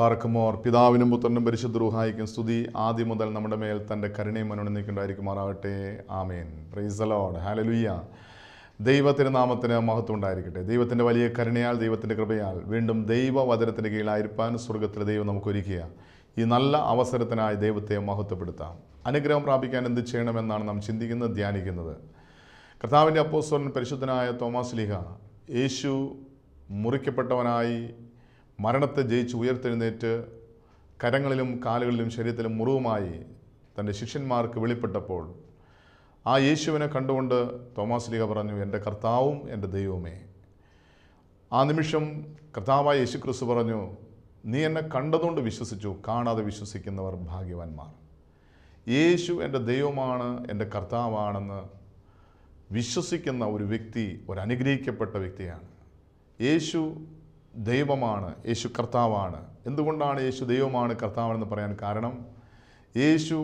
ബാർക്കുമോർ പിതാവിനും പുത്രനും പരിശുദ്ധ റൂഹായിക്കും സ്തുതി ആദ്യം മുതൽ നമ്മുടെ മേൽ തൻ്റെ കരുണയും മനോനന്ദിക്കുണ്ടായിരിക്കുമാറാകട്ടെ ആമേൻ പ്രൈസലോഡ് ഹാലലുയ്യ ദൈവത്തിൻ്റെ നാമത്തിന് മഹത്വം ഉണ്ടായിരിക്കട്ടെ ദൈവത്തിൻ്റെ വലിയ കരുണയാൽ ദൈവത്തിൻ്റെ കൃപയാൽ വീണ്ടും ദൈവവചനത്തിൻ്റെ കീഴിലായിരിക്കാൻ സ്വർഗത്തിലെ ദൈവം നമുക്കൊരുക്കുക ഈ നല്ല അവസരത്തിനായി ദൈവത്തെ മഹത്വപ്പെടുത്താം അനുഗ്രഹം പ്രാപിക്കാൻ എന്ത് ചെയ്യണമെന്നാണ് നാം ചിന്തിക്കുന്നത് ധ്യാനിക്കുന്നത് കർത്താവിൻ്റെ അപ്പോസ്വരൻ പരിശുദ്ധനായ തോമാസ് ലിഹ യേശു മുറിക്കപ്പെട്ടവനായി മരണത്തെ ജയിച്ച് ഉയർത്തെഴുന്നേറ്റ് കരങ്ങളിലും കാലുകളിലും ശരീരത്തിലും മുറിവുമായി തൻ്റെ ശിഷ്യന്മാർക്ക് വെളിപ്പെട്ടപ്പോൾ ആ യേശുവിനെ കണ്ടുകൊണ്ട് തോമാസ് ലീഗ പറഞ്ഞു എൻ്റെ കർത്താവും എൻ്റെ ദൈവമേ ആ നിമിഷം കർത്താവായ യേശുക്രിസ്തു പറഞ്ഞു നീ എന്നെ കണ്ടതുകൊണ്ട് വിശ്വസിച്ചു കാണാതെ വിശ്വസിക്കുന്നവർ ഭാഗ്യവാന്മാർ യേശു എൻ്റെ ദൈവമാണ് എൻ്റെ കർത്താവാണെന്ന് വിശ്വസിക്കുന്ന ഒരു വ്യക്തി ഒരു അനുഗ്രഹിക്കപ്പെട്ട വ്യക്തിയാണ് യേശു ദൈവമാണ് യേശു കർത്താവാണ് എന്തുകൊണ്ടാണ് യേശു ദൈവമാണ് കർത്താവെന്ന് പറയാൻ കാരണം യേശു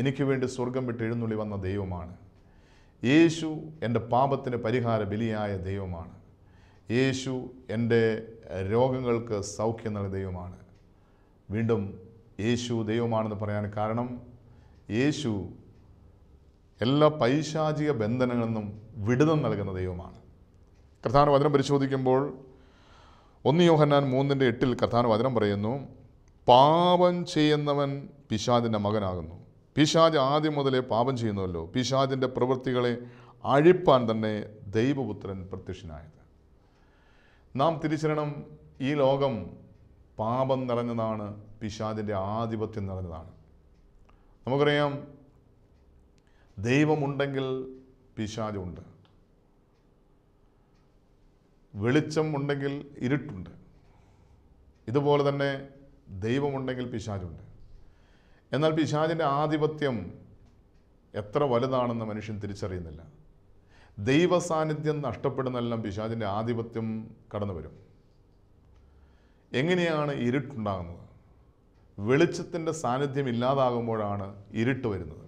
എനിക്ക് വേണ്ടി സ്വർഗം വിട്ട് എഴുന്നള്ളി വന്ന ദൈവമാണ് യേശു എൻ്റെ പാപത്തിന് പരിഹാര ബലിയായ ദൈവമാണ് യേശു എൻ്റെ രോഗങ്ങൾക്ക് സൗഖ്യം നൽകിയ ദൈവമാണ് വീണ്ടും യേശു ദൈവമാണെന്ന് പറയാൻ കാരണം യേശു എല്ലാ പൈശാചിക ബന്ധനങ്ങളിൽ നിന്നും വിടുതം നൽകുന്ന ദൈവമാണ് കർത്താവിൻ്റെ വചനം പരിശോധിക്കുമ്പോൾ ഒന്ന് യോഹന്നാൻ മൂന്നിൻ്റെ എട്ടിൽ കഥാന വചനം പറയുന്നു പാപം ചെയ്യുന്നവൻ പിശാദിൻ്റെ മകനാകുന്നു പിശാജ് ആദ്യം മുതലേ പാപം ചെയ്യുന്നുവല്ലോ പിശാദിൻ്റെ പ്രവൃത്തികളെ അഴിപ്പാൻ തന്നെ ദൈവപുത്രൻ പ്രത്യക്ഷനായത് നാം തിരിച്ചറിയണം ഈ ലോകം പാപം നിറഞ്ഞതാണ് പിശാദിൻ്റെ ആധിപത്യം നിറഞ്ഞതാണ് നമുക്കറിയാം ദൈവമുണ്ടെങ്കിൽ പിശാജുണ്ട് വെളിച്ചം ഉണ്ടെങ്കിൽ ഇരുട്ടുണ്ട് ഇതുപോലെ തന്നെ ദൈവമുണ്ടെങ്കിൽ പിശാചുണ്ട് എന്നാൽ പിശാചിൻ്റെ ആധിപത്യം എത്ര വലുതാണെന്ന് മനുഷ്യൻ തിരിച്ചറിയുന്നില്ല ദൈവ സാന്നിധ്യം നഷ്ടപ്പെടുന്നെല്ലാം പിശാചിൻ്റെ ആധിപത്യം കടന്നു വരും എങ്ങനെയാണ് ഇരുട്ടുണ്ടാകുന്നത് വെളിച്ചത്തിൻ്റെ സാന്നിധ്യം ഇല്ലാതാകുമ്പോഴാണ് ഇരുട്ട് വരുന്നത്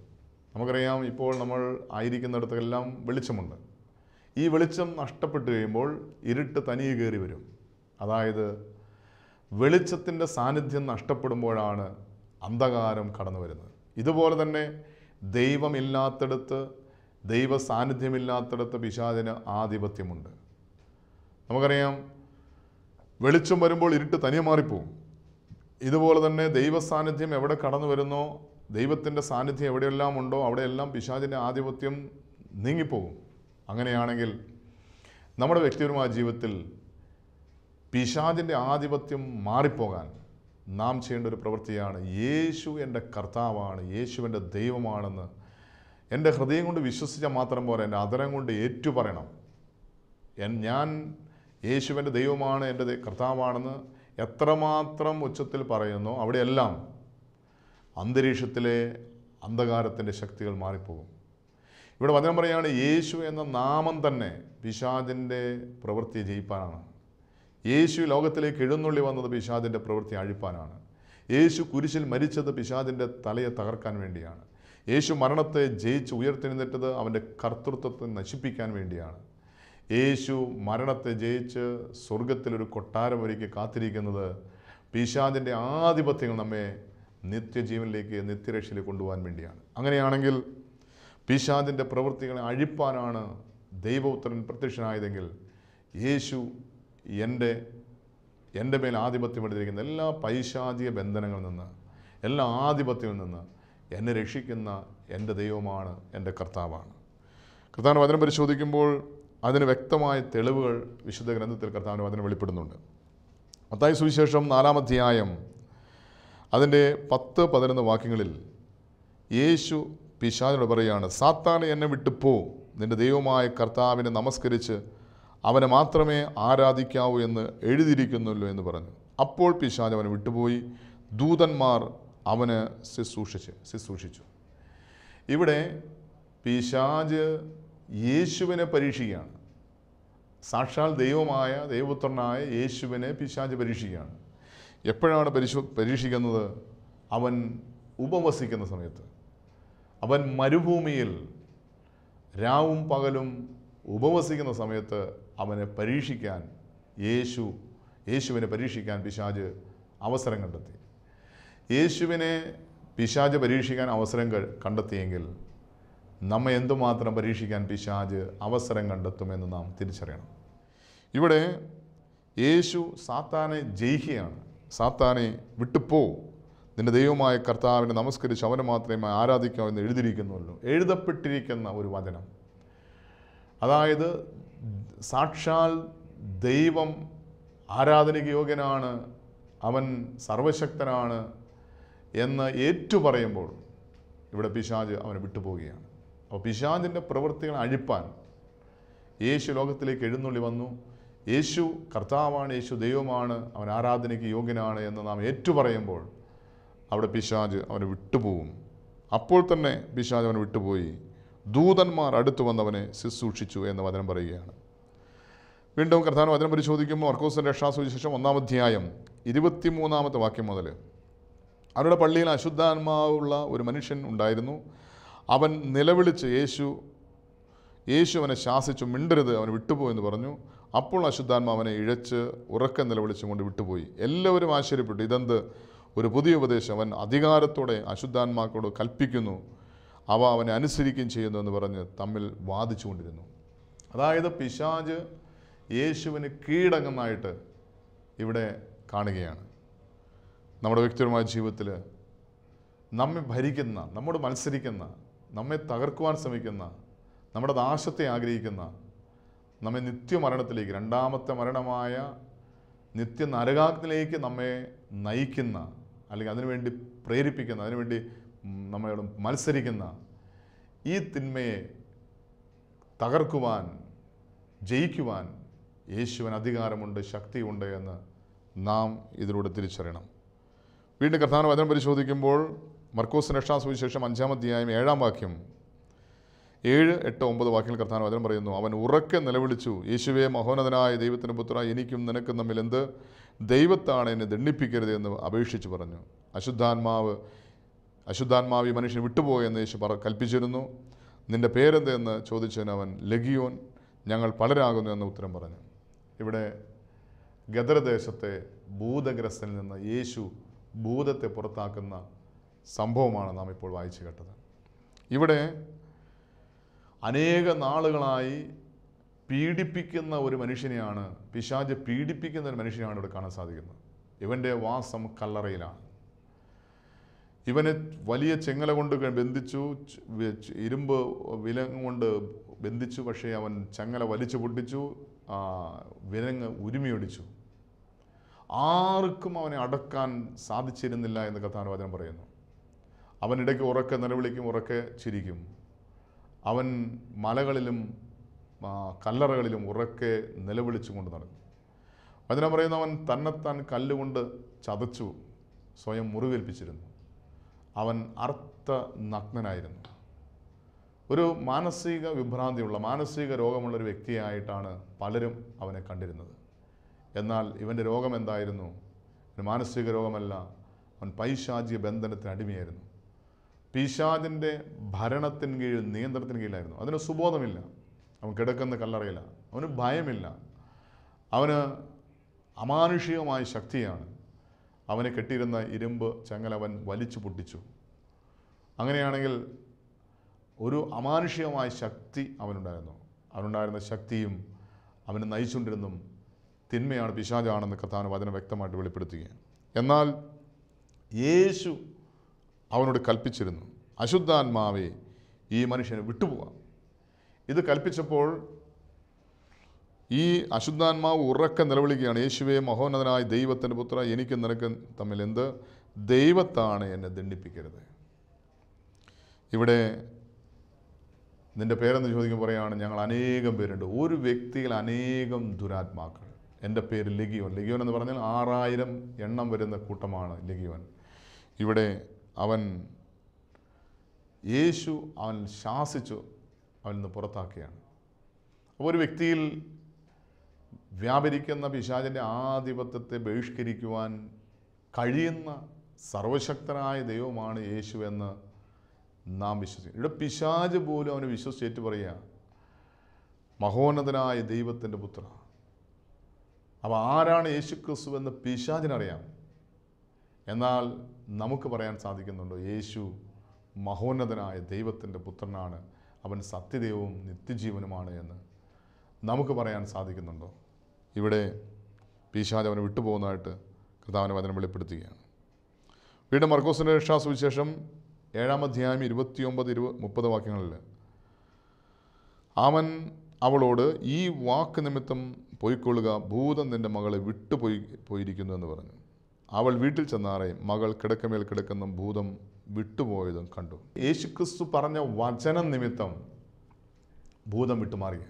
നമുക്കറിയാം ഇപ്പോൾ നമ്മൾ ആയിരിക്കുന്നിടത്തെല്ലാം വെളിച്ചമുണ്ട് ഈ വെളിച്ചം നഷ്ടപ്പെട്ടു കഴിയുമ്പോൾ ഇരുട്ട് തനിയെ കയറി വരും അതായത് വെളിച്ചത്തിൻ്റെ സാന്നിധ്യം നഷ്ടപ്പെടുമ്പോഴാണ് അന്ധകാരം കടന്നു വരുന്നത് ഇതുപോലെ തന്നെ ദൈവമില്ലാത്തടത്ത് ദൈവ സാന്നിധ്യമില്ലാത്തടത്ത് പിശാദിന് ആധിപത്യമുണ്ട് നമുക്കറിയാം വെളിച്ചം വരുമ്പോൾ ഇരുട്ട് തനിയെ മാറിപ്പോവും ഇതുപോലെ തന്നെ ദൈവ സാന്നിധ്യം എവിടെ കടന്നു വരുന്നോ ദൈവത്തിൻ്റെ സാന്നിധ്യം എവിടെയെല്ലാം ഉണ്ടോ അവിടെയെല്ലാം പിശാദിൻ്റെ ആധിപത്യം നീങ്ങിപ്പോകും അങ്ങനെയാണെങ്കിൽ നമ്മുടെ വ്യക്തിപരമായ ജീവിതത്തിൽ പിശാദിൻ്റെ ആധിപത്യം മാറിപ്പോകാൻ നാം ചെയ്യേണ്ട ഒരു പ്രവൃത്തിയാണ് യേശു എൻ്റെ കർത്താവാണ് യേശു എൻ്റെ ദൈവമാണെന്ന് എൻ്റെ ഹൃദയം കൊണ്ട് വിശ്വസിച്ചാൽ മാത്രം പോലെ എൻ്റെ അതരം കൊണ്ട് ഏറ്റുപറയണം ഞാൻ യേശുവിൻ്റെ ദൈവമാണ് എൻ്റെ കർത്താവാണെന്ന് എത്രമാത്രം ഉച്ചത്തിൽ പറയുന്നു അവിടെയെല്ലാം അന്തരീക്ഷത്തിലെ അന്ധകാരത്തിൻ്റെ ശക്തികൾ മാറിപ്പോകും ഇവിടെ വചനം പറയുകയാണ് യേശു എന്ന നാമം തന്നെ പിശാദിൻ്റെ പ്രവൃത്തി ജയിപ്പാനാണ് യേശു ലോകത്തിലേക്ക് എഴുന്നള്ളി വന്നത് പിശാദിൻ്റെ പ്രവൃത്തി അഴിപ്പാനാണ് യേശു കുരിശിൽ മരിച്ചത് പിശാദിൻ്റെ തലയെ തകർക്കാൻ വേണ്ടിയാണ് യേശു മരണത്തെ ജയിച്ച് ഉയർത്തെഴുന്നേറ്റത് അവൻ്റെ കർത്തൃത്വത്തെ നശിപ്പിക്കാൻ വേണ്ടിയാണ് യേശു മരണത്തെ ജയിച്ച് സ്വർഗത്തിലൊരു കൊട്ടാരം ഒരുക്കി കാത്തിരിക്കുന്നത് പിശാദിൻ്റെ ആധിപത്യങ്ങൾ നമ്മെ നിത്യജീവനിലേക്ക് നിത്യരക്ഷയിലേക്ക് കൊണ്ടുപോകാൻ വേണ്ടിയാണ് അങ്ങനെയാണെങ്കിൽ പിശാദിൻ്റെ പ്രവൃത്തികളെ അഴിപ്പാനാണ് ദൈവപുത്രൻ പ്രത്യക്ഷനായതെങ്കിൽ യേശു എൻ്റെ എൻ്റെ മേൽ ആധിപത്യം എടുത്തിരിക്കുന്ന എല്ലാ പൈശാചിക ബന്ധനങ്ങളിൽ നിന്ന് എല്ലാ ആധിപത്യത്തിൽ നിന്ന് എന്നെ രക്ഷിക്കുന്ന എൻ്റെ ദൈവമാണ് എൻ്റെ കർത്താവാണ് കർത്താവിൻ്റെ വചനം പരിശോധിക്കുമ്പോൾ അതിന് വ്യക്തമായ തെളിവുകൾ വിശുദ്ധ ഗ്രന്ഥത്തിൽ കർത്താവിൻ്റെ വചനം വെളിപ്പെടുന്നുണ്ട് മത്തായ സുവിശേഷം നാലാം അധ്യായം അതിൻ്റെ പത്ത് പതിനൊന്ന് വാക്യങ്ങളിൽ യേശു പിശാചനോട് പറയുകയാണ് സാത്താൻ എന്നെ വിട്ടു പോ നിന്റെ ദൈവമായ കർത്താവിനെ നമസ്കരിച്ച് അവനെ മാത്രമേ ആരാധിക്കാവൂ എന്ന് എഴുതിയിരിക്കുന്നുല്ലോ എന്ന് പറഞ്ഞു അപ്പോൾ പിശാജ് അവനെ വിട്ടുപോയി ദൂതന്മാർ അവന് ശുശ്രൂഷിച്ച് ശുശ്രൂഷിച്ചു ഇവിടെ പിശാജ് യേശുവിനെ പരീക്ഷിക്കുകയാണ് സാക്ഷാൽ ദൈവമായ ദൈവപുത്രനായ യേശുവിനെ പിശാജ് പരീക്ഷിക്കുകയാണ് എപ്പോഴാണ് പരീക്ഷ പരീക്ഷിക്കുന്നത് അവൻ ഉപവസിക്കുന്ന സമയത്ത് അവൻ മരുഭൂമിയിൽ രാവും പകലും ഉപവസിക്കുന്ന സമയത്ത് അവനെ പരീക്ഷിക്കാൻ യേശു യേശുവിനെ പരീക്ഷിക്കാൻ പിശാജ് അവസരം കണ്ടെത്തി യേശുവിനെ പിശാജ് പരീക്ഷിക്കാൻ അവസരം കണ്ടെത്തിയെങ്കിൽ നമ്മെ എന്തുമാത്രം പരീക്ഷിക്കാൻ പിശാജ് അവസരം കണ്ടെത്തുമെന്ന് നാം തിരിച്ചറിയണം ഇവിടെ യേശു സാത്താനെ ജയിക്കുകയാണ് സാത്താനെ വിട്ടുപോ നിന്റെ ദൈവമായ കർത്താവിനെ നമസ്കരിച്ച് അവനെ മാത്രമേ ആരാധിക്കാവൂ എന്ന് എഴുതിയിരിക്കുന്നുള്ളൂ എഴുതപ്പെട്ടിരിക്കുന്ന ഒരു വചനം അതായത് സാക്ഷാൽ ദൈവം ആരാധനയ്ക്ക് യോഗ്യനാണ് അവൻ സർവശക്തനാണ് എന്ന് ഏറ്റു പറയുമ്പോൾ ഇവിടെ പിശാജ് അവനെ വിട്ടുപോവുകയാണ് അപ്പോൾ പിശാജിൻ്റെ പ്രവൃത്തികൾ അഴിപ്പാൻ യേശു ലോകത്തിലേക്ക് എഴുന്നള്ളി വന്നു യേശു കർത്താവാണ് യേശു ദൈവമാണ് അവൻ ആരാധനയ്ക്ക് യോഗ്യനാണ് എന്ന് നാം ഏറ്റുപറയുമ്പോൾ അവിടെ പിശാജ് അവനെ വിട്ടുപോകും അപ്പോൾ തന്നെ പിശാജ് അവനെ വിട്ടുപോയി ദൂതന്മാർ അടുത്തു വന്നവനെ ശുശ്രൂഷിച്ചു എന്ന് വചനം പറയുകയാണ് വീണ്ടും കർത്താവ് വചനം പരിശോധിക്കുമ്പോൾ മർക്കോസിൻ്റെ രക്ഷാസുവിശേഷം ഒന്നാമധ്യായം ഇരുപത്തിമൂന്നാമത്തെ വാക്യം മുതൽ അവരുടെ പള്ളിയിൽ അശുദ്ധാത്മാവുള്ള ഒരു മനുഷ്യൻ ഉണ്ടായിരുന്നു അവൻ നിലവിളിച്ച് യേശു യേശു അവനെ ശാസിച്ചു മിണ്ടരുത് അവൻ വിട്ടുപോയെന്ന് പറഞ്ഞു അപ്പോൾ അശുദ്ധാത്മാവനെ ഇഴച്ച് ഉറക്കം കൊണ്ട് വിട്ടുപോയി എല്ലാവരും ആശ്ചര്യപ്പെട്ടു ഇതെന്ത് ഒരു പുതിയ ഉപദേശം അവൻ അധികാരത്തോടെ അശുദ്ധാത്മാക്കളോട് കൽപ്പിക്കുന്നു അവ അവനെ അനുസരിക്കുകയും ചെയ്യുന്നു എന്ന് പറഞ്ഞ് തമ്മിൽ വാദിച്ചുകൊണ്ടിരുന്നു അതായത് പിശാജ് യേശുവിന് കീഴടങ്ങുന്നതായിട്ട് ഇവിടെ കാണുകയാണ് നമ്മുടെ വ്യക്തിപരമായ ജീവിതത്തിൽ നമ്മെ ഭരിക്കുന്ന നമ്മോട് മത്സരിക്കുന്ന നമ്മെ തകർക്കുവാൻ ശ്രമിക്കുന്ന നമ്മുടെ നാശത്തെ ആഗ്രഹിക്കുന്ന നമ്മെ നിത്യമരണത്തിലേക്ക് രണ്ടാമത്തെ മരണമായ നിത്യ നരകാഗ്നിലേക്ക് നമ്മെ നയിക്കുന്ന അല്ലെങ്കിൽ അതിനുവേണ്ടി പ്രേരിപ്പിക്കുന്ന അതിനുവേണ്ടി നമ്മളോട് മത്സരിക്കുന്ന ഈ തിന്മയെ തകർക്കുവാൻ ജയിക്കുവാൻ യേശുവൻ അധികാരമുണ്ട് ശക്തിയുണ്ട് എന്ന് നാം ഇതിലൂടെ തിരിച്ചറിയണം വീണ്ടും കർത്താവിന് വചനം പരിശോധിക്കുമ്പോൾ മർക്കോസ് രക്ഷാസുവിശേഷം അഞ്ചാം അധ്യായം ഏഴാം വാക്യം ഏഴ് എട്ട് ഒമ്പത് വാക്കിൽ കർത്താൻ വചനം പറയുന്നു അവൻ ഉറക്കെ നിലവിളിച്ചു യേശുവെ മഹോന്നതനായ ദൈവത്തിന് പുത്ര എനിക്കും നിനക്കും തമ്മിൽ എന്ത് ദൈവത്താണ് എന്നെ ദണ്ഡിപ്പിക്കരുത് എന്ന് അപേക്ഷിച്ച് പറഞ്ഞു അശുദ്ധാത്മാവ് അശുദ്ധാത്മാവ് ഈ മനുഷ്യൻ വിട്ടുപോയെന്ന് യേശു പറ കൽപ്പിച്ചിരുന്നു നിൻ്റെ പേരെന്തെന്ന് ചോദിച്ചതിന് അവൻ ലഗിയോൻ ഞങ്ങൾ പലരാകുന്നു എന്ന് ഉത്തരം പറഞ്ഞു ഇവിടെ ഗദരദേശത്തെ ഭൂതഗ്രസ്തനിൽ നിന്ന് യേശു ഭൂതത്തെ പുറത്താക്കുന്ന സംഭവമാണ് നാം ഇപ്പോൾ വായിച്ചു കേട്ടത് ഇവിടെ അനേക നാളുകളായി പീഡിപ്പിക്കുന്ന ഒരു മനുഷ്യനെയാണ് പിശാജ് പീഡിപ്പിക്കുന്ന ഒരു മനുഷ്യനെയാണ് ഇവിടെ കാണാൻ സാധിക്കുന്നത് ഇവൻ്റെ വാസം കല്ലറയിലാണ് ഇവനെ വലിയ ചെങ്ങല കൊണ്ട് ബന്ധിച്ചു ഇരുമ്പ് വിലങ്ങ് കൊണ്ട് ബന്ധിച്ചു പക്ഷേ അവൻ ചങ്ങല വലിച്ചു പൊട്ടിച്ചു വിലങ്ങ് ഉരുമിയൊടിച്ചു ആർക്കും അവനെ അടക്കാൻ സാധിച്ചിരുന്നില്ല എന്ന് കഥാനുവാചനം പറയുന്നു അവൻ ഇടയ്ക്ക് ഉറക്കെ നിലവിളിക്കും ഉറക്കെ ചിരിക്കും അവൻ മലകളിലും കല്ലറകളിലും ഉറക്കെ നിലവിളിച്ചുകൊണ്ട് നടന്നു വചനം പറയുന്നവൻ തന്നെത്താൻ കല്ലുകൊണ്ട് ചതച്ചു സ്വയം മുറിവേൽപ്പിച്ചിരുന്നു അവൻ അർത്ഥ നഗ്നനായിരുന്നു ഒരു മാനസിക വിഭ്രാന്തിയുള്ള മാനസിക രോഗമുള്ള ഒരു വ്യക്തിയായിട്ടാണ് പലരും അവനെ കണ്ടിരുന്നത് എന്നാൽ ഇവൻ്റെ രോഗം എന്തായിരുന്നു മാനസിക രോഗമല്ല അവൻ പൈശാചിക ബന്ധനത്തിന് അടിമയായിരുന്നു പിശാജിൻ്റെ ഭരണത്തിന് കീഴിൽ നിയന്ത്രണത്തിന് കീഴിലായിരുന്നു അതിന് സുബോധമില്ല അവൻ കിടക്കുന്ന കല്ലറയില്ല അവന് ഭയമില്ല അവന് അമാനുഷികമായ ശക്തിയാണ് അവനെ കെട്ടിയിരുന്ന ഇരുമ്പ് ചങ്ങൽ അവൻ വലിച്ചു പൊട്ടിച്ചു അങ്ങനെയാണെങ്കിൽ ഒരു അമാനുഷികമായ ശക്തി അവനുണ്ടായിരുന്നു അവനുണ്ടായിരുന്ന ശക്തിയും അവനെ നയിച്ചുകൊണ്ടിരുന്നും തിന്മയാണ് പിശാജാണെന്ന് കഥാനുവാദനം വ്യക്തമായിട്ട് വെളിപ്പെടുത്തുകയാണ് എന്നാൽ യേശു അവനോട് കൽപ്പിച്ചിരുന്നു അശുദ്ധാത്മാവെ ഈ മനുഷ്യന് വിട്ടുപോകാം ഇത് കൽപ്പിച്ചപ്പോൾ ഈ അശുദ്ധാത്മാവ് ഉറക്ക നിലവിളിക്കുകയാണ് യേശുവെ മഹോന്നതനായ ദൈവത്തിൻ്റെ പുത്ര എനിക്ക് നിനക്ക് തമ്മിൽ എന്ത് ദൈവത്താണ് എന്നെ ദണ്ഡിപ്പിക്കരുത് ഇവിടെ നിൻ്റെ പേരെന്ന് ചോദിക്കുമ്പോൾ പറയുകയാണ് ഞങ്ങൾ അനേകം പേരുണ്ട് ഒരു വ്യക്തിയിൽ അനേകം ദുരാത്മാക്കൾ എൻ്റെ പേര് ലഗിയോൻ ലഗിയോൻ എന്ന് പറഞ്ഞാൽ ആറായിരം എണ്ണം വരുന്ന കൂട്ടമാണ് ലഗിയോൻ ഇവിടെ അവൻ യേശു അവൻ ശാസിച്ചു അവൻ നിന്ന് പുറത്താക്കുകയാണ് അപ്പോൾ ഒരു വ്യക്തിയിൽ വ്യാപരിക്കുന്ന പിശാചിൻ്റെ ആധിപത്യത്തെ ബഹിഷ്കരിക്കുവാൻ കഴിയുന്ന സർവശക്തനായ ദൈവമാണ് യേശു എന്ന് നാം വിശ്വസിക്കും ഇവിടെ പിശാജ് പോലും അവന് വിശ്വസിച്ചേറ്റ് പറയുക മഹോന്നതനായ ദൈവത്തിൻ്റെ പുത്ര അപ്പോൾ ആരാണ് യേശു ക്രിസ്തു എന്ന് പിശാചിനറിയാം എന്നാൽ നമുക്ക് പറയാൻ സാധിക്കുന്നുണ്ട് യേശു മഹോന്നതനായ ദൈവത്തിൻ്റെ പുത്രനാണ് അവൻ സത്യദൈവവും നിത്യജീവനുമാണ് എന്ന് നമുക്ക് പറയാൻ സാധിക്കുന്നുണ്ടോ ഇവിടെ പീശാജ് അവനെ വിട്ടുപോകുന്നതായിട്ട് കർത്താവിനെ വചനം വെളിപ്പെടുത്തുകയാണ് വീണ്ടും മർക്കോസിൻ്റെ സുവിശേഷം ഏഴാം അധ്യായം ഇരുപത്തിയൊമ്പത് ഇരുപ മുപ്പത് വാക്യങ്ങളിൽ അവൻ അവളോട് ഈ വാക്ക് നിമിത്തം പോയിക്കൊള്ളുക ഭൂതം നിൻ്റെ മകളെ വിട്ടുപോയി പോയിരിക്കുന്നു എന്ന് പറഞ്ഞു അവൾ വീട്ടിൽ ചെന്നാറേ മകൾ കിടക്കമേൽ കിടക്കുന്ന ഭൂതം വിട്ടുപോയതും കണ്ടു യേശുക്രിസ്തു പറഞ്ഞ വചനം നിമിത്തം ഭൂതം വിട്ടുമാറിയ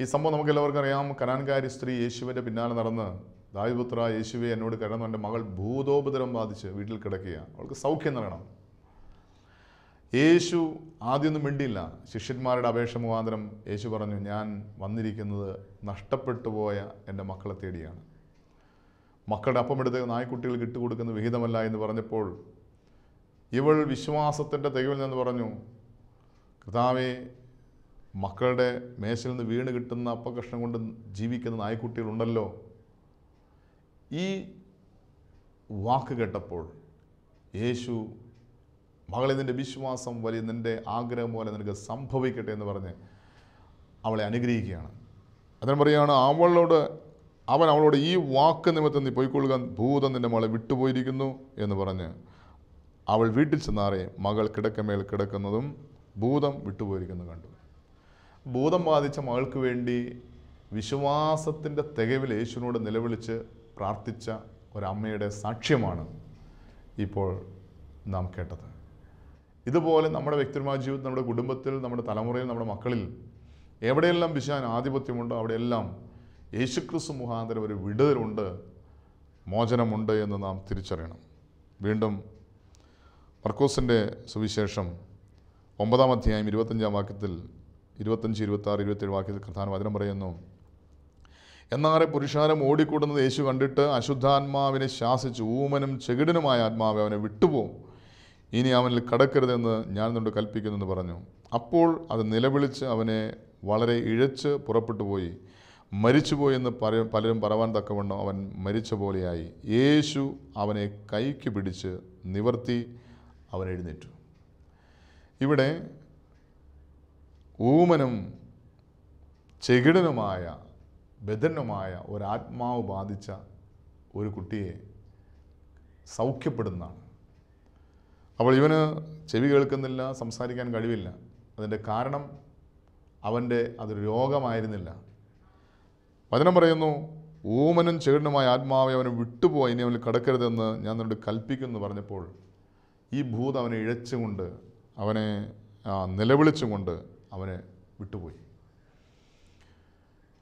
ഈ സംഭവം നമുക്ക് എല്ലാവർക്കും അറിയാം കനാൻകാരി സ്ത്രീ യേശുവിൻ്റെ പിന്നാലെ നടന്ന് ദായുപുത്ര യേശുവെ എന്നോട് കിടന്നു എൻ്റെ മകൾ ഭൂതോപദ്രം ബാധിച്ച് വീട്ടിൽ കിടക്കുക അവൾക്ക് സൗഖ്യം നൽകണം യേശു ആദ്യമൊന്നും മിണ്ടിയില്ല ശിഷ്യന്മാരുടെ അപേക്ഷ മുഖാന്തരം യേശു പറഞ്ഞു ഞാൻ വന്നിരിക്കുന്നത് നഷ്ടപ്പെട്ടു പോയ എൻ്റെ മക്കളെ തേടിയാണ് മക്കളുടെ അപ്പമെടുത്ത് നായ്ക്കുട്ടികൾക്ക് ഇട്ട് കൊടുക്കുന്ന വിഹിതമല്ല എന്ന് പറഞ്ഞപ്പോൾ ഇവൾ വിശ്വാസത്തിൻ്റെ തികവിൽ നിന്ന് പറഞ്ഞു കർത്താവെ മക്കളുടെ മേശയിൽ നിന്ന് വീണ് കിട്ടുന്ന അപ്പകഷ്ണം കൊണ്ട് ജീവിക്കുന്ന നായ്ക്കുട്ടികളുണ്ടല്ലോ ഈ വാക്ക് കേട്ടപ്പോൾ യേശു മകളെ നിൻ്റെ വിശ്വാസം വലിയ നിൻ്റെ ആഗ്രഹം പോലെ നിനക്ക് സംഭവിക്കട്ടെ എന്ന് പറഞ്ഞ് അവളെ അനുഗ്രഹിക്കുകയാണ് അതിന് പറയുകയാണ് അവളോട് അവൻ അവളോട് ഈ വാക്ക് നിമിത്തം നീ പോയിക്കൊള്ളുക ഭൂതം നിൻ്റെ മകളെ വിട്ടുപോയിരിക്കുന്നു എന്ന് പറഞ്ഞ് അവൾ വീട്ടിൽ ചെന്നാറെ മകൾ കിടക്കമേൽ കിടക്കുന്നതും ഭൂതം വിട്ടുപോയിരിക്കുന്നു കണ്ടു ഭൂതം ബാധിച്ച മകൾക്ക് വേണ്ടി വിശ്വാസത്തിൻ്റെ തികവിൽ യേശുവിനോട് നിലവിളിച്ച് പ്രാർത്ഥിച്ച ഒരമ്മയുടെ സാക്ഷ്യമാണ് ഇപ്പോൾ നാം കേട്ടത് ഇതുപോലെ നമ്മുടെ വ്യക്തിപരമായ ജീവിതത്തിൽ നമ്മുടെ കുടുംബത്തിൽ നമ്മുടെ തലമുറയിൽ നമ്മുടെ മക്കളിൽ എവിടെയെല്ലാം വിശാൻ ആധിപത്യമുണ്ടോ അവിടെയെല്ലാം യേശുക്രിസ്തു മുഖാന്തരം ഒരു വിടുതലുണ്ട് മോചനമുണ്ട് എന്ന് നാം തിരിച്ചറിയണം വീണ്ടും മർക്കോസിൻ്റെ സുവിശേഷം ഒമ്പതാം അധ്യായം ഇരുപത്തഞ്ചാം വാക്യത്തിൽ ഇരുപത്തഞ്ച് ഇരുപത്താറ് ഇരുപത്തേഴ് വാക്യത്തിൽ കഥാന വചനം പറയുന്നു എന്നാറെ പുരുഷാരം ഓടിക്കൂടുന്നത് യേശു കണ്ടിട്ട് അശുദ്ധാത്മാവിനെ ശാസിച്ചു ഊമനും ചെകിടനുമായ ആത്മാവെ അവനെ വിട്ടുപോകും ഇനി അവനിൽ കടക്കരുതെന്ന് ഞാൻ നിന്നോട് കൽപ്പിക്കുന്നെന്ന് പറഞ്ഞു അപ്പോൾ അത് നിലവിളിച്ച് അവനെ വളരെ ഇഴച്ച് പുറപ്പെട്ടു പോയി മരിച്ചുപോയെന്ന് പറയ പലരും പറവാൻ തക്കവണ്ണം അവൻ മരിച്ച പോലെയായി യേശു അവനെ കൈക്ക് പിടിച്ച് നിവർത്തി അവൻ എഴുന്നേറ്റു ഇവിടെ ഊമനും ചെകിടനുമായ ബദനുമായ ഒരാത്മാവ് ബാധിച്ച ഒരു കുട്ടിയെ സൗഖ്യപ്പെടുന്നതാണ് അപ്പോൾ ഇവന് ചെവി കേൾക്കുന്നില്ല സംസാരിക്കാൻ കഴിവില്ല അതിൻ്റെ കാരണം അവൻ്റെ അതൊരു രോഗമായിരുന്നില്ല വചനം പറയുന്നു ഊമനും ചേടനുമായ ആത്മാവെ അവനെ വിട്ടുപോയി ഇനി അവനിൽ കിടക്കരുതെന്ന് ഞാൻ നിന്നോട് കൽപ്പിക്കുമെന്ന് പറഞ്ഞപ്പോൾ ഈ ഭൂതം അവനെ ഇഴച്ചുകൊണ്ട് അവനെ നിലവിളിച്ചുകൊണ്ട് അവനെ വിട്ടുപോയി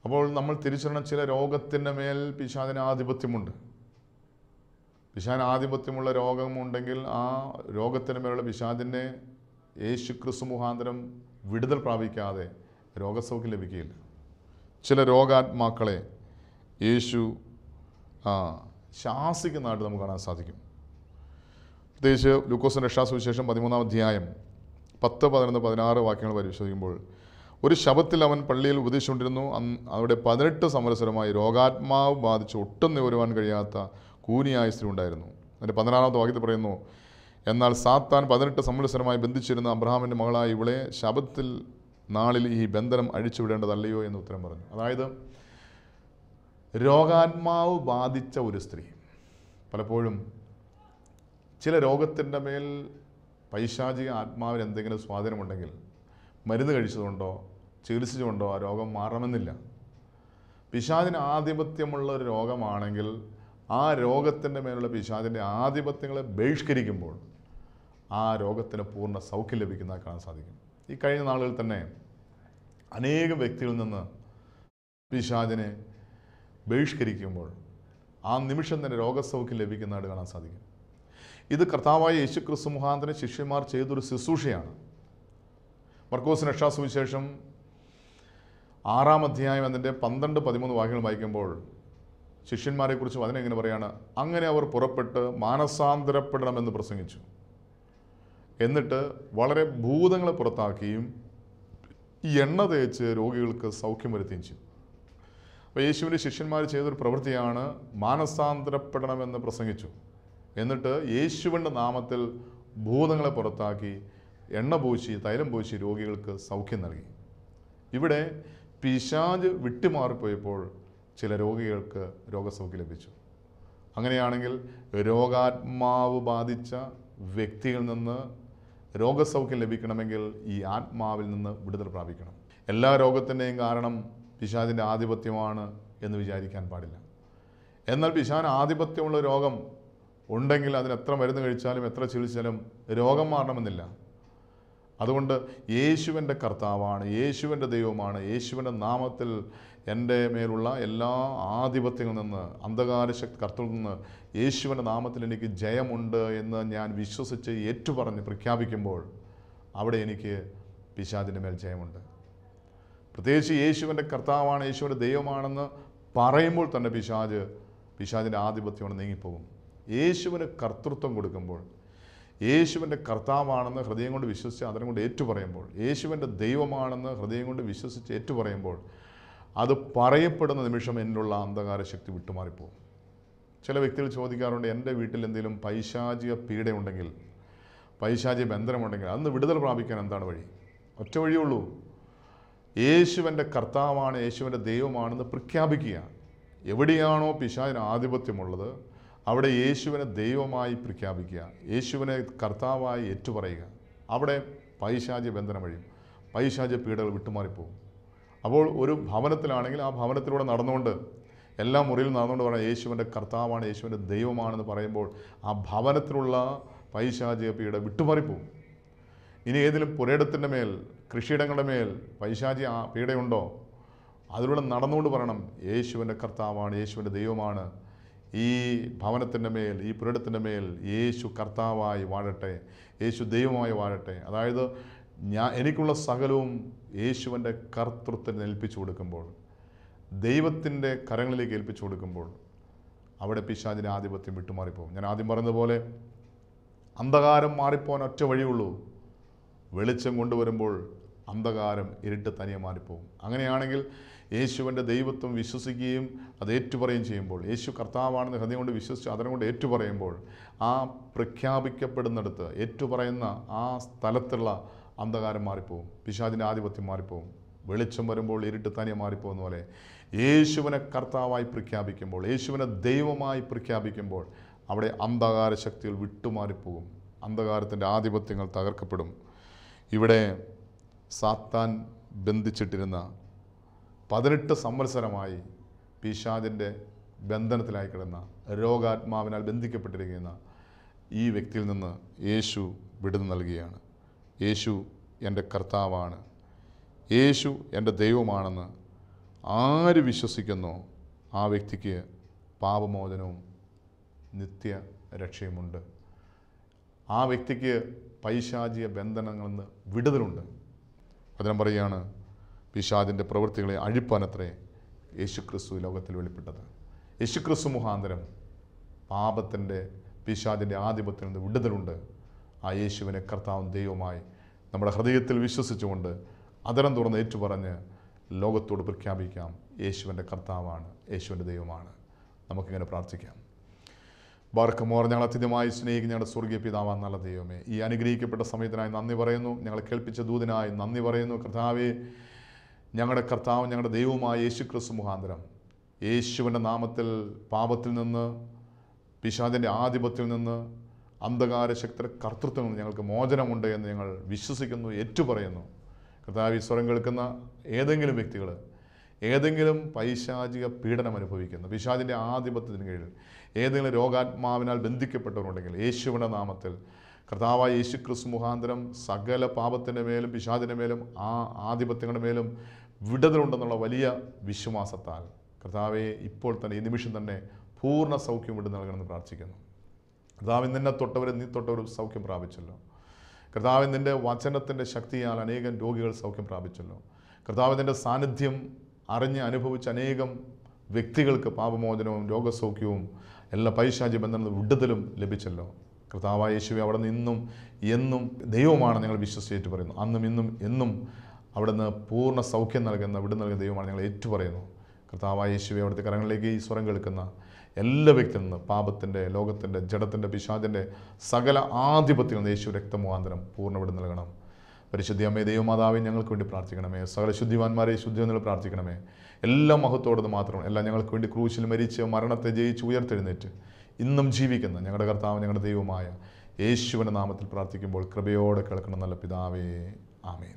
അപ്പോൾ നമ്മൾ തിരിച്ചറിയണം ചില രോഗത്തിൻ്റെ മേൽ പിശാദിന് ആധിപത്യമുണ്ട് പിശാൻ ആധിപത്യമുള്ള രോഗമുണ്ടെങ്കിൽ ആ രോഗത്തിൻ്റെ മേലുള്ള പിശാദിനെ യേശു മുഖാന്തരം വിടുതൽ പ്രാപിക്കാതെ രോഗസൗഖ്യം ലഭിക്കുകയില്ല ചില രോഗാത്മാക്കളെ യേശു ശാസിക്കുന്നതായിട്ട് നമുക്ക് കാണാൻ സാധിക്കും പ്രത്യേകിച്ച് ലൂക്കോസിൻ്റെ രക്ഷാസുവിശേഷം പതിമൂന്നാം അധ്യായം പത്ത് പതിനൊന്ന് പതിനാറ് വാക്യങ്ങൾ പരിശോധിക്കുമ്പോൾ ഒരു ശബത്തിൽ അവൻ പള്ളിയിൽ ഉപദേശിച്ചുകൊണ്ടിരുന്നു അവിടെ പതിനെട്ട് സമരസരമായി രോഗാത്മാവ് ബാധിച്ച് ഒട്ടും നിവരുവാൻ കഴിയാത്ത കൂനിയായ സ്ത്രീ ഉണ്ടായിരുന്നു അതിൻ്റെ പതിനാറാമത്തെ വാക്യത്തിൽ പറയുന്നു എന്നാൽ സാത്താൻ പതിനെട്ട് സമ്മത്സരമായി ബന്ധിച്ചിരുന്ന അബ്രഹാമിൻ്റെ മകളായ ഇവളെ ശബത്തിൽ നാളിൽ ഈ ബന്ധനം അഴിച്ചുവിടേണ്ടതല്ലയോ എന്ന് ഉത്തരം പറഞ്ഞു അതായത് രോഗാത്മാവ് ബാധിച്ച ഒരു സ്ത്രീ പലപ്പോഴും ചില രോഗത്തിൻ്റെ മേൽ പൈശാചിക ആത്മാവിന് എന്തെങ്കിലും സ്വാധീനമുണ്ടെങ്കിൽ മരുന്ന് കഴിച്ചതുകൊണ്ടോ ചികിത്സിച്ചുകൊണ്ടോ ആ രോഗം മാറണമെന്നില്ല പിശാചിന് ആധിപത്യമുള്ള ഒരു രോഗമാണെങ്കിൽ ആ രോഗത്തിൻ്റെ മേലുള്ള പിശാചിൻ്റെ ആധിപത്യങ്ങളെ ബഹിഷ്കരിക്കുമ്പോൾ ആ രോഗത്തിന് പൂർണ്ണ സൗഖ്യം ലഭിക്കുന്നതായി കാണാൻ സാധിക്കും ഈ കഴിഞ്ഞ നാളുകളിൽ തന്നെ അനേകം വ്യക്തികളിൽ നിന്ന് പിശാജിനെ ബഹിഷ്കരിക്കുമ്പോൾ ആ നിമിഷം തന്നെ രോഗസൗഖ്യം ലഭിക്കുന്നതായിട്ട് കാണാൻ സാധിക്കും ഇത് കർത്താവായ യേശു ക്രിസ്തു മുഖാന്തരം ശിഷ്യന്മാർ ചെയ്തൊരു ശുശ്രൂഷയാണ് മർക്കോസ് സുവിശേഷം ആറാം അധ്യായം അതിൻ്റെ പന്ത്രണ്ട് പതിമൂന്ന് വാക്യങ്ങൾ വായിക്കുമ്പോൾ ശിഷ്യന്മാരെക്കുറിച്ച് അതിനെങ്ങനെ പറയാണ് അങ്ങനെ അവർ പുറപ്പെട്ട് മാനസാന്തരപ്പെടണമെന്ന് പ്രസംഗിച്ചു എന്നിട്ട് വളരെ ഭൂതങ്ങളെ പുറത്താക്കുകയും ഈ എണ്ണ തേച്ച് രോഗികൾക്ക് സൗഖ്യം വരുത്തുകയും ചെയ്യും അപ്പോൾ യേശുവിൻ്റെ ശിഷ്യന്മാർ ചെയ്തൊരു പ്രവൃത്തിയാണ് മാനസാന്തരപ്പെടണമെന്ന് പ്രസംഗിച്ചു എന്നിട്ട് യേശുവിൻ്റെ നാമത്തിൽ ഭൂതങ്ങളെ പുറത്താക്കി എണ്ണ പൂശി തൈലം പൂശി രോഗികൾക്ക് സൗഖ്യം നൽകി ഇവിടെ പിശാജ് വിട്ടുമാറിപ്പോയപ്പോൾ ചില രോഗികൾക്ക് രോഗസൗഖ്യം ലഭിച്ചു അങ്ങനെയാണെങ്കിൽ രോഗാത്മാവ് ബാധിച്ച വ്യക്തിയിൽ നിന്ന് രോഗസൗഖ്യം ലഭിക്കണമെങ്കിൽ ഈ ആത്മാവിൽ നിന്ന് വിടുതൽ പ്രാപിക്കണം എല്ലാ രോഗത്തിൻ്റെയും കാരണം പിശാദിൻ്റെ ആധിപത്യമാണ് എന്ന് വിചാരിക്കാൻ പാടില്ല എന്നാൽ പിശാൻ ആധിപത്യമുള്ള രോഗം ഉണ്ടെങ്കിൽ അതിന് എത്ര മരുന്ന് കഴിച്ചാലും എത്ര ചികിത്സിച്ചാലും രോഗം മാറണമെന്നില്ല അതുകൊണ്ട് യേശുവിൻ്റെ കർത്താവാണ് യേശുവിൻ്റെ ദൈവമാണ് യേശുവിൻ്റെ നാമത്തിൽ എൻ്റെ മേലുള്ള എല്ലാ ആധിപത്യങ്ങളിൽ നിന്ന് അന്ധകാര ശക്തി നിന്ന് യേശുവിൻ്റെ നാമത്തിൽ എനിക്ക് ജയമുണ്ട് എന്ന് ഞാൻ വിശ്വസിച്ച് ഏറ്റുപറഞ്ഞ് പ്രഖ്യാപിക്കുമ്പോൾ അവിടെ എനിക്ക് പിശാദിൻ്റെ മേൽ ജയമുണ്ട് പ്രത്യേകിച്ച് യേശുവിൻ്റെ കർത്താവാണ് യേശുവിൻ്റെ ദൈവമാണെന്ന് പറയുമ്പോൾ തന്നെ പിശാജ് പിശാജിൻ്റെ ആധിപത്യമാണ് നീങ്ങിപ്പോകും യേശുവിന് കർത്തൃത്വം കൊടുക്കുമ്പോൾ യേശുവിൻ്റെ കർത്താവാണെന്ന് ഹൃദയം കൊണ്ട് വിശ്വസിച്ച് അതിനെ കൊണ്ട് ഏറ്റുപറയുമ്പോൾ യേശുവിൻ്റെ ദൈവമാണെന്ന് ഹൃദയം കൊണ്ട് വിശ്വസിച്ച് ഏറ്റുപറയുമ്പോൾ അത് പറയപ്പെടുന്ന നിമിഷം എന്നുള്ള അന്ധകാര ശക്തി വിട്ടുമാറിപ്പോകും ചില വ്യക്തികൾ ചോദിക്കാറുണ്ട് എൻ്റെ വീട്ടിൽ എന്തെങ്കിലും പൈശാചിക പീഡയുണ്ടെങ്കിൽ പൈശാചിക ബന്ധനമുണ്ടെങ്കിൽ അന്ന് വിടുതൽ പ്രാപിക്കാൻ എന്താണ് വഴി ഒറ്റ വഴിയുള്ളൂ യേശുവിൻ്റെ കർത്താവാണ് യേശുവിൻ്റെ ദൈവമാണെന്ന് പ്രഖ്യാപിക്കുക എവിടെയാണോ പിശാചിന് ആധിപത്യമുള്ളത് അവിടെ യേശുവിനെ ദൈവമായി പ്രഖ്യാപിക്കുക യേശുവിനെ കർത്താവായി ഏറ്റുപറയുക അവിടെ പൈശാചിക ബന്ധനം വഴിയും പൈശാചിക പീഡകൾ വിട്ടുമാറിപ്പോകും അപ്പോൾ ഒരു ഭവനത്തിലാണെങ്കിൽ ആ ഭവനത്തിലൂടെ നടന്നുകൊണ്ട് എല്ലാ മുറിയിലും നടന്നുകൊണ്ട് പറയാം യേശുവിൻ്റെ കർത്താവാണ് യേശുവിൻ്റെ ദൈവമാണെന്ന് പറയുമ്പോൾ ആ ഭവനത്തിലുള്ള പൈശാചിക പീഡ വിട്ടുമാറിപ്പോവും ഇനി ഏതെങ്കിലും പുരയിടത്തിൻ്റെ മേൽ കൃഷിയിടങ്ങളുടെ മേൽ പൈശാചി ആ പീഡയുണ്ടോ അതിലൂടെ നടന്നുകൊണ്ട് പറയണം യേശുവിൻ്റെ കർത്താവാണ് യേശുവിൻ്റെ ദൈവമാണ് ഈ ഭവനത്തിൻ്റെ മേൽ ഈ പുരയിടത്തിൻ്റെ മേൽ യേശു കർത്താവായി വാഴട്ടെ യേശു ദൈവമായി വാഴട്ടെ അതായത് ഞാൻ എനിക്കുള്ള സകലവും യേശുവിൻ്റെ കർത്തൃത്വത്തിന് ഏൽപ്പിച്ചു കൊടുക്കുമ്പോൾ ദൈവത്തിൻ്റെ കരങ്ങളിലേക്ക് ഏൽപ്പിച്ചു കൊടുക്കുമ്പോൾ അവിടെ പിശാചിൻ്റെ ആധിപത്യം വിട്ടുമാറിപ്പോകും ഞാൻ ആദ്യം പറഞ്ഞതുപോലെ അന്ധകാരം മാറിപ്പോകാൻ ഒറ്റ വഴിയുള്ളൂ വെളിച്ചം കൊണ്ടുവരുമ്പോൾ അന്ധകാരം ഇരുട്ട് തനിയെ മാറിപ്പോകും അങ്ങനെയാണെങ്കിൽ യേശുവിൻ്റെ ദൈവത്വം വിശ്വസിക്കുകയും അത് ഏറ്റുപറയും ചെയ്യുമ്പോൾ യേശു കർത്താവാണെന്ന് ഹൃദയം കൊണ്ട് വിശ്വസിച്ച് അതിനെ കൊണ്ട് ഏറ്റുപറയുമ്പോൾ ആ പ്രഖ്യാപിക്കപ്പെടുന്നിടത്ത് ഏറ്റുപറയുന്ന ആ സ്ഥലത്തുള്ള അന്ധകാരം മാറിപ്പോവും പിശാദിൻ്റെ ആധിപത്യം മാറിപ്പോവും വെളിച്ചം വരുമ്പോൾ ഇരുട്ട് തനിയെ മാറിപ്പോകുന്ന പോലെ യേശുവിനെ കർത്താവായി പ്രഖ്യാപിക്കുമ്പോൾ യേശുവിനെ ദൈവമായി പ്രഖ്യാപിക്കുമ്പോൾ അവിടെ അന്ധകാര ശക്തികൾ വിട്ടുമാറിപ്പോകും അന്ധകാരത്തിൻ്റെ ആധിപത്യങ്ങൾ തകർക്കപ്പെടും ഇവിടെ സാത്താൻ ബന്ധിച്ചിട്ടിരുന്ന പതിനെട്ട് സംവത്സരമായി പിശാദിൻ്റെ ബന്ധനത്തിലായി കിടന്ന രോഗാത്മാവിനാൽ ബന്ധിക്കപ്പെട്ടിരിക്കുന്ന ഈ വ്യക്തിയിൽ നിന്ന് യേശു വിടുന്നു നൽകുകയാണ് യേശു എൻ്റെ കർത്താവാണ് യേശു എൻ്റെ ദൈവമാണെന്ന് ആര് വിശ്വസിക്കുന്നോ ആ വ്യക്തിക്ക് പാപമോചനവും നിത്യ രക്ഷയുമുണ്ട് ആ വ്യക്തിക്ക് പൈശാചിക ബന്ധനങ്ങളിൽ നിന്ന് വിടുതലുണ്ട് അതിനം പറയുകയാണ് പിശാദിൻ്റെ പ്രവൃത്തികളെ അഴിപ്പാനത്രേ യേശുക്രിസ്തു ലോകത്തിൽ വെളിപ്പെട്ടത് യേശുക്രിസ്തു മുഖാന്തരം പാപത്തിൻ്റെ പിശാദിൻ്റെ ആധിപത്യത്തിൽ നിന്ന് വിടുതലുണ്ട് ആ യേശുവിനെ കർത്താവും ദൈവമായി നമ്മുടെ ഹൃദയത്തിൽ വിശ്വസിച്ചുകൊണ്ട് അതരം തുറന്ന് ഏറ്റുപറഞ്ഞ് ലോകത്തോട് പ്രഖ്യാപിക്കാം യേശുവിൻ്റെ കർത്താവാണ് യേശുവിൻ്റെ ദൈവമാണ് നമുക്കിങ്ങനെ പ്രാർത്ഥിക്കാം ബാർക്കമോർ ഞങ്ങൾ അത്യമായി സ്നേഹിക്കുന്ന ഞങ്ങളുടെ സ്വർഗീയ പിതാവാൻ നല്ല ദൈവമേ ഈ അനുഗ്രഹിക്കപ്പെട്ട സമയത്തിനായി നന്ദി പറയുന്നു ഞങ്ങളെ കേൾപ്പിച്ച ദൂതനായി നന്ദി പറയുന്നു കർത്താവേ ഞങ്ങളുടെ കർത്താവ് ഞങ്ങളുടെ ദൈവമായ യേശു ക്രിസ്തു മുഖാന്തരം യേശുവിൻ്റെ നാമത്തിൽ പാപത്തിൽ നിന്ന് പിശാദിൻ്റെ ആധിപത്യത്തിൽ നിന്ന് അന്ധകാരശക്തിയുടെ കർത്തൃത്വം ഞങ്ങൾക്ക് മോചനമുണ്ട് എന്ന് ഞങ്ങൾ വിശ്വസിക്കുന്നു ഏറ്റുപറയുന്നു കർത്താവ് സ്വരം കേൾക്കുന്ന ഏതെങ്കിലും വ്യക്തികൾ ഏതെങ്കിലും പൈശാചിക പീഡനം അനുഭവിക്കുന്നു പിശാചിൻ്റെ ആധിപത്യത്തിന് കീഴിൽ ഏതെങ്കിലും രോഗാത്മാവിനാൽ ബന്ധിക്കപ്പെട്ടവരുണ്ടെങ്കിൽ യേശുവിൻ്റെ നാമത്തിൽ കർത്താവായ യേശു ക്രിസ്തു മുഖാന്തരം സകല പാപത്തിൻ്റെ മേലും പിശാചിൻ്റെ മേലും ആ ആധിപത്യങ്ങളുടെ മേലും വിടുതലുണ്ടെന്നുള്ള വലിയ വിശ്വാസത്താൽ കർത്താവെ ഇപ്പോൾ തന്നെ ഈ നിമിഷം തന്നെ പൂർണ്ണ സൗഖ്യം വിട്ടു നൽകണമെന്ന് പ്രാർത്ഥിക്കുന്നു കർത്താവ് നിന്നെ തൊട്ടവർ നീ തൊട്ടവരും സൗഖ്യം പ്രാപിച്ചല്ലോ കർത്താവ് നിൻ്റെ വചനത്തിൻ്റെ ശക്തിയാൽ അനേകം രോഗികൾ സൗഖ്യം പ്രാപിച്ചല്ലോ കർത്താവ് നിൻ്റെ സാന്നിധ്യം അറിഞ്ഞ് അനുഭവിച്ച അനേകം വ്യക്തികൾക്ക് പാപമോചനവും രോഗസൗഖ്യവും എല്ലാ പൈശാചി ബന്ധനത്തിൽ വിടുതലും ലഭിച്ചല്ലോ കർത്താവായ യേശുവെ അവിടെ ഇന്നും എന്നും ദൈവമാണ് ഞങ്ങൾ വിശ്വസിച്ചേറ്റു പറയുന്നു അന്നും ഇന്നും എന്നും അവിടുന്ന് പൂർണ്ണ സൗഖ്യം നൽകുന്ന വിടു നൽകുന്ന ദൈവമാണ് ഞങ്ങൾ ഏറ്റുപറയുന്നു കർത്താവായ യേശുവെ അവിടുത്തെ കരങ്ങളിലേക്ക് ഈ സ്വരം കേൾക്കുന്ന എല്ലാ വ്യക്തിയിൽ നിന്ന് പാപത്തിൻ്റെ ലോകത്തിൻ്റെ ജഡത്തിൻ്റെ പിശാചിൻ്റെ സകല ആധിപത്യം നിന്ന് യേശു രക്തമുഖാന്തരം പൂർണ്ണവിടും നൽകണം പരിശുദ്ധി അമ്മേ ദൈവമാതാവേ ഞങ്ങൾക്ക് വേണ്ടി പ്രാർത്ഥിക്കണമേ സകല ശുദ്ധിവാന്മാരെ ശുദ്ധിവന്മാരെ പ്രാർത്ഥിക്കണമേ എല്ലാ മഹത്വോടത് മാത്രം എല്ലാം ഞങ്ങൾക്ക് വേണ്ടി ക്രൂശിൽ മരിച്ച് മരണത്തെ ജയിച്ച് ഉയർത്തെഴുന്നേറ്റ് ഇന്നും ജീവിക്കുന്ന ഞങ്ങളുടെ കർത്താവ് ഞങ്ങളുടെ ദൈവമായ യേശുവിൻ്റെ നാമത്തിൽ പ്രാർത്ഥിക്കുമ്പോൾ കൃപയോടെ കേൾക്കണം നല്ല പിതാവേ ആമേൻ